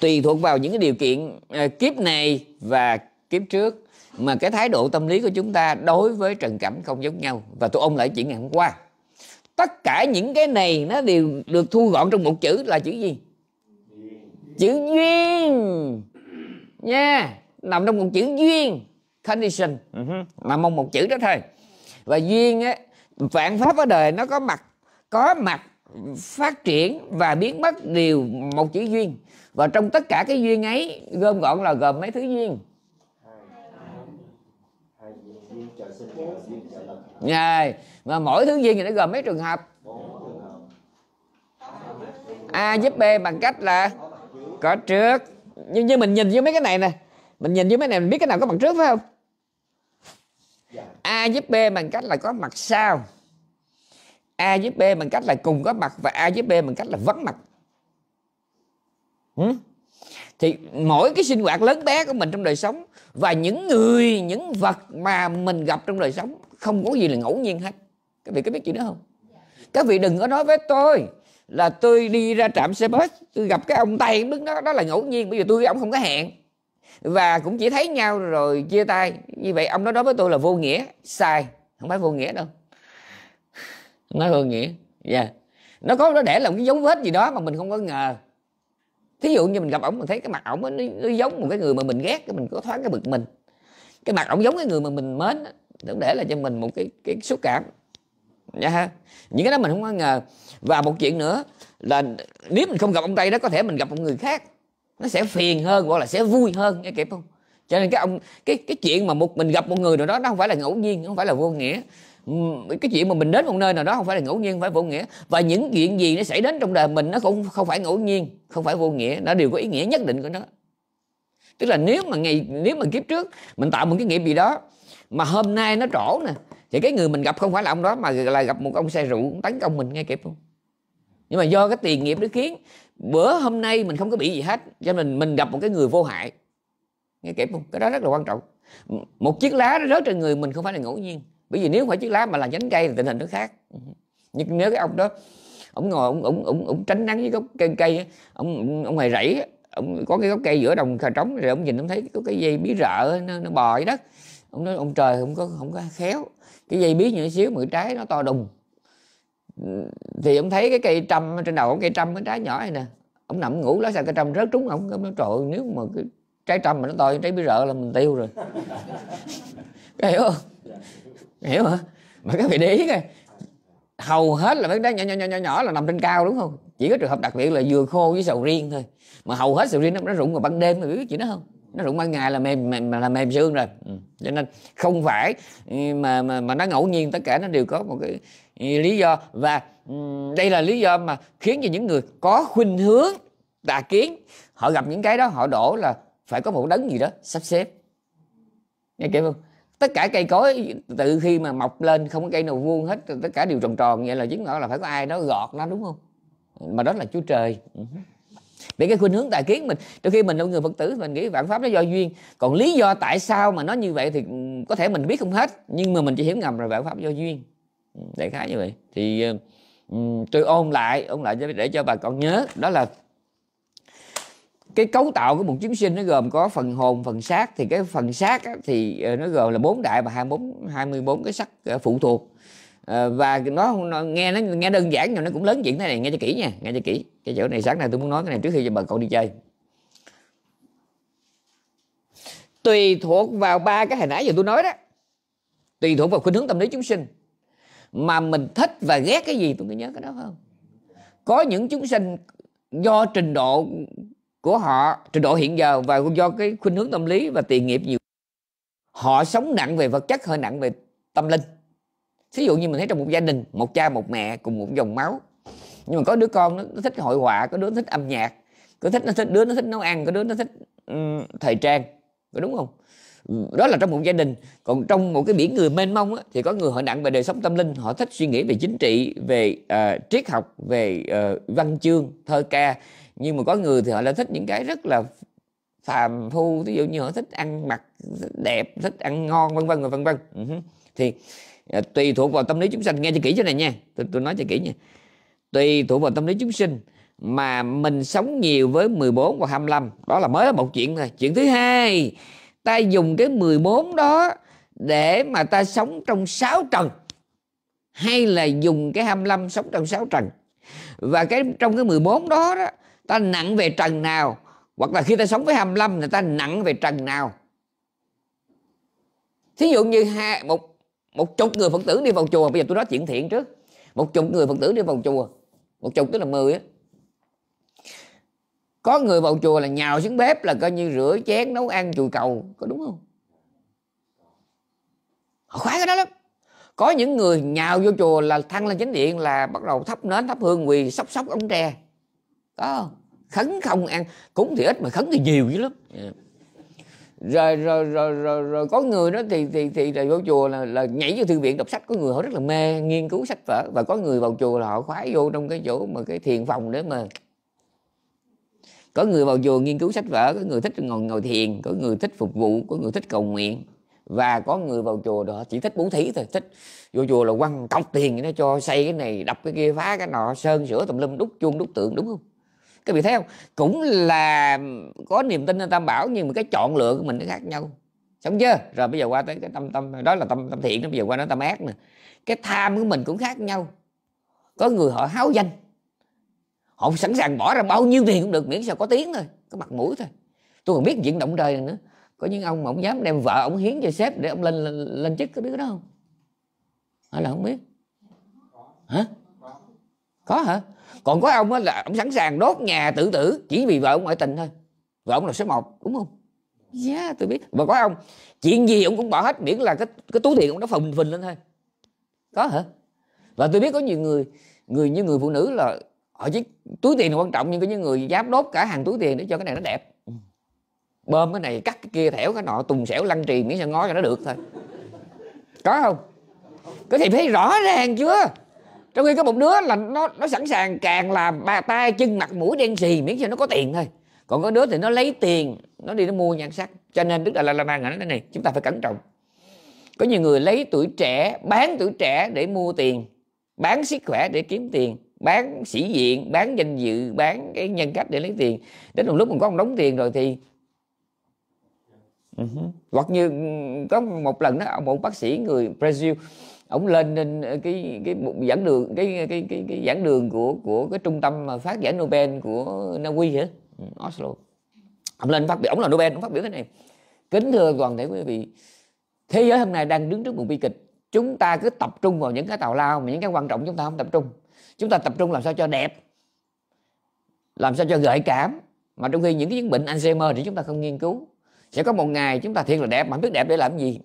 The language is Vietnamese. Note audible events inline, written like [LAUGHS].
tùy thuộc vào những cái điều kiện à, kiếp này và kiếp trước mà cái thái độ tâm lý của chúng ta đối với trần cảnh không giống nhau và tôi ôn lại chuyện ngày hôm qua tất cả những cái này nó đều được thu gọn trong một chữ là chữ gì chữ duyên nha yeah. nằm trong một chữ duyên condition uh-huh. Ừ nằm trong một chữ đó thôi và duyên á vạn pháp ở đời nó có mặt có mặt phát triển và biến mất đều một chữ duyên và trong tất cả cái duyên ấy gom gọn là gồm mấy thứ duyên Rồi, mà mỗi thứ duyên thì nó gồm mấy trường hợp A giúp B bằng cách là có trước nhưng như mình nhìn với mấy cái này nè mình nhìn với mấy này mình biết cái nào có mặt trước phải không A giúp B bằng cách là có mặt sau A với B bằng cách là cùng có mặt và A với B bằng cách là vắng mặt ừ? thì mỗi cái sinh hoạt lớn bé của mình trong đời sống và những người những vật mà mình gặp trong đời sống không có gì là ngẫu nhiên hết các vị có biết chuyện đó không các vị đừng có nói với tôi là tôi đi ra trạm xe bus tôi gặp cái ông tây đứng đó đó là ngẫu nhiên Bây giờ tôi với ông không có hẹn và cũng chỉ thấy nhau rồi chia tay như vậy ông nói đó với tôi là vô nghĩa sai không phải vô nghĩa đâu nói hương nghĩa dạ yeah. nó có nó để là một cái dấu vết gì đó mà mình không có ngờ thí dụ như mình gặp ổng mình thấy cái mặt ổng nó, nó giống một cái người mà mình ghét cái mình có thoáng cái bực mình cái mặt ổng giống cái người mà mình mến nó để là cho mình một cái cái xúc cảm nha dạ yeah. những cái đó mình không có ngờ và một chuyện nữa là nếu mình không gặp ông tây đó có thể mình gặp một người khác nó sẽ phiền hơn hoặc là sẽ vui hơn nghe kịp không cho nên cái ông cái cái chuyện mà một mình gặp một người nào đó nó không phải là ngẫu nhiên không phải là vô nghĩa cái chuyện mà mình đến một nơi nào đó không phải là ngẫu nhiên phải vô nghĩa và những chuyện gì nó xảy đến trong đời mình nó cũng không phải ngẫu nhiên không phải vô nghĩa nó đều có ý nghĩa nhất định của nó tức là nếu mà ngày nếu mà kiếp trước mình tạo một cái nghiệp gì đó mà hôm nay nó trổ nè thì cái người mình gặp không phải là ông đó mà là gặp một ông say rượu tấn công mình ngay kịp không nhưng mà do cái tiền nghiệp nó khiến bữa hôm nay mình không có bị gì hết cho nên mình gặp một cái người vô hại nghe kịp không cái đó rất là quan trọng một chiếc lá nó rớt trên người mình không phải là ngẫu nhiên bởi vì nếu phải chiếc lá mà là nhánh cây thì tình hình nó khác nhưng nếu cái ông đó ông ngồi ông ông ông, ông tránh nắng với gốc cây cây ông ông ngoài rẫy ông có cái gốc cây giữa đồng cà trống rồi ông nhìn ông thấy có cái dây bí rợ nó, nó bò dưới đất ông nói ông trời không có không có khéo cái dây bí nhỏ xíu mà cái trái nó to đùng thì ông thấy cái cây trăm trên đầu ông cây trăm cái trái nhỏ này nè ông nằm ngủ lá sao cây trăm rớt trúng ông ông nói trời nếu mà cái trái trăm mà nó to trái bí rợ là mình tiêu rồi [LAUGHS] hiểu không hiểu hả mà các vị để ý coi hầu hết là mấy đá nhỏ nhỏ nhỏ nhỏ, là nằm trên cao đúng không chỉ có trường hợp đặc biệt là dừa khô với sầu riêng thôi mà hầu hết sầu riêng nó, nó rụng vào ban đêm mà biết chuyện đó không nó rụng ban ngày là mềm, mềm là mềm xương rồi ừ. cho nên không phải ừ, mà mà mà nó ngẫu nhiên tất cả nó đều có một cái ừ, lý do và ừ, đây là lý do mà khiến cho những người có khuynh hướng tà kiến họ gặp những cái đó họ đổ là phải có một đấng gì đó sắp xếp nghe kịp không tất cả cây cối từ khi mà mọc lên không có cây nào vuông hết tất cả đều tròn tròn vậy là chứng tỏ là phải có ai đó gọt nó đúng không mà đó là chúa trời vì cái khuynh hướng tài kiến mình đôi khi mình là người phật tử mình nghĩ vạn pháp nó do duyên còn lý do tại sao mà nó như vậy thì có thể mình biết không hết nhưng mà mình chỉ hiểu ngầm rồi vạn pháp do duyên đại khái như vậy thì tôi ôn lại ôn lại để cho bà con nhớ đó là cái cấu tạo của một chúng sinh nó gồm có phần hồn phần xác thì cái phần xác thì ờ, nó gồm là bốn đại và hai bốn hai mươi bốn cái sắc ờ, phụ thuộc ờ, và nó, nó nghe nó nghe đơn giản nhưng nó cũng lớn chuyện thế này nghe cho kỹ nha nghe cho kỹ cái chỗ này sáng nay tôi muốn nói cái này trước khi cho bà con đi chơi tùy thuộc vào ba cái hồi nãy giờ tôi nói đó tùy thuộc vào khuynh hướng tâm lý chúng sinh mà mình thích và ghét cái gì tôi mới nhớ cái đó không có những chúng sinh do trình độ của họ trình độ hiện giờ và do cái khuynh hướng tâm lý và tiền nghiệp nhiều họ sống nặng về vật chất hơn nặng về tâm linh thí dụ như mình thấy trong một gia đình một cha một mẹ cùng một dòng máu nhưng mà có đứa con nó thích hội họa có đứa nó thích âm nhạc có thích nó thích đứa nó thích nấu ăn có đứa nó thích um, thời trang có đúng không đó là trong một gia đình còn trong một cái biển người mênh mông á, thì có người họ nặng về đời sống tâm linh họ thích suy nghĩ về chính trị về uh, triết học về uh, văn chương thơ ca nhưng mà có người thì họ lại thích những cái rất là phàm phu ví dụ như họ thích ăn mặc thích đẹp thích ăn ngon vân vân và vân vân ừ thì à, tùy thuộc vào tâm lý chúng sanh nghe cho kỹ chỗ này nha tôi, tôi nói cho kỹ nha tùy thuộc vào tâm lý chúng sinh mà mình sống nhiều với 14 và 25 đó là mới là một chuyện thôi chuyện thứ hai ta dùng cái 14 đó để mà ta sống trong 6 trần hay là dùng cái 25 sống trong 6 trần và cái trong cái 14 đó đó ta nặng về trần nào hoặc là khi ta sống với 25 thì ta nặng về trần nào thí dụ như hai một một chục người phật tử đi vào chùa bây giờ tôi nói chuyện thiện trước một chục người phật tử đi vào chùa một chục tức là mười á có người vào chùa là nhào xuống bếp là coi như rửa chén nấu ăn chùi cầu có đúng không họ khoái cái đó lắm có những người nhào vô chùa là thăng lên chánh điện là bắt đầu thắp nến thắp hương quỳ sóc sóc ống tre có khấn không ăn cúng thì ít mà khấn thì nhiều dữ lắm dạ. rồi, rồi, rồi, rồi, rồi có người đó thì thì thì là vô chùa là, là nhảy vô thư viện đọc sách có người họ rất là mê nghiên cứu sách vở và có người vào chùa là họ khoái vô trong cái chỗ mà cái thiền phòng để mà có người vào chùa nghiên cứu sách vở có người thích ngồi ngồi thiền có người thích phục vụ có người thích cầu nguyện và có người vào chùa đó chỉ thích bố thí thôi thích vô chùa là quăng cọc tiền cho xây cái này đập cái kia phá cái nọ sơn sửa tùm lum đúc chuông đúc tượng đúng không các vị thấy không cũng là có niềm tin ở tam bảo nhưng mà cái chọn lựa của mình nó khác nhau sống chưa rồi bây giờ qua tới cái tâm tâm đó là tâm tâm thiện đó bây giờ qua nó tâm ác nè cái tham của mình cũng khác nhau có người họ háo danh họ sẵn sàng bỏ ra bao nhiêu tiền cũng được miễn sao có tiếng thôi có mặt mũi thôi tôi còn biết diễn động trời này nữa có những ông mà ông dám đem vợ ông hiến cho sếp để ông lên lên, lên chức có biết đó không họ là không biết hả có hả còn có ông là ông sẵn sàng đốt nhà tự tử chỉ vì vợ ông ngoại tình thôi vợ ông là số một đúng không dạ yeah, tôi biết mà có ông chuyện gì ông cũng bỏ hết miễn là cái cái túi tiền ông nó phình phình lên thôi có hả và tôi biết có nhiều người người như người phụ nữ là họ chỉ túi tiền là quan trọng nhưng có những người dám đốt cả hàng túi tiền để cho cái này nó đẹp ừ. bơm cái này cắt cái kia thẻo cái nọ tùng xẻo lăn trì miễn sao ngó cho nó được thôi có không có thì thấy rõ ràng chưa trong khi có một đứa là nó nó sẵn sàng càng làm bà tay chân mặt mũi đen xì miễn cho nó có tiền thôi còn có đứa thì nó lấy tiền nó đi nó mua nhan sắc cho nên đức đại la lama ngảnh này chúng ta phải cẩn trọng có nhiều người lấy tuổi trẻ bán tuổi trẻ để mua tiền bán sức khỏe để kiếm tiền bán sĩ diện bán danh dự bán cái nhân cách để lấy tiền đến một lúc mình có một đống tiền rồi thì uh-huh. hoặc như có một lần đó một bác sĩ người Brazil ổng lên lên ờ, cái cái giảng đường cái cái cái, cái giảng đường của của cái trung tâm mà phát giải Nobel của Na Uy hả ừ, Oslo ông lên phát biểu ổng là Nobel ổng phát biểu thế này kính thưa toàn thể quý vị thế giới hôm nay đang đứng trước một bi kịch chúng ta cứ tập trung vào những cái tào lao mà những cái quan trọng chúng ta không tập trung chúng ta tập trung làm sao cho đẹp làm sao cho gợi cảm mà trong khi những cái chứng bệnh Alzheimer thì chúng ta không nghiên cứu sẽ có một ngày chúng ta thiệt là đẹp mà không biết đẹp để làm gì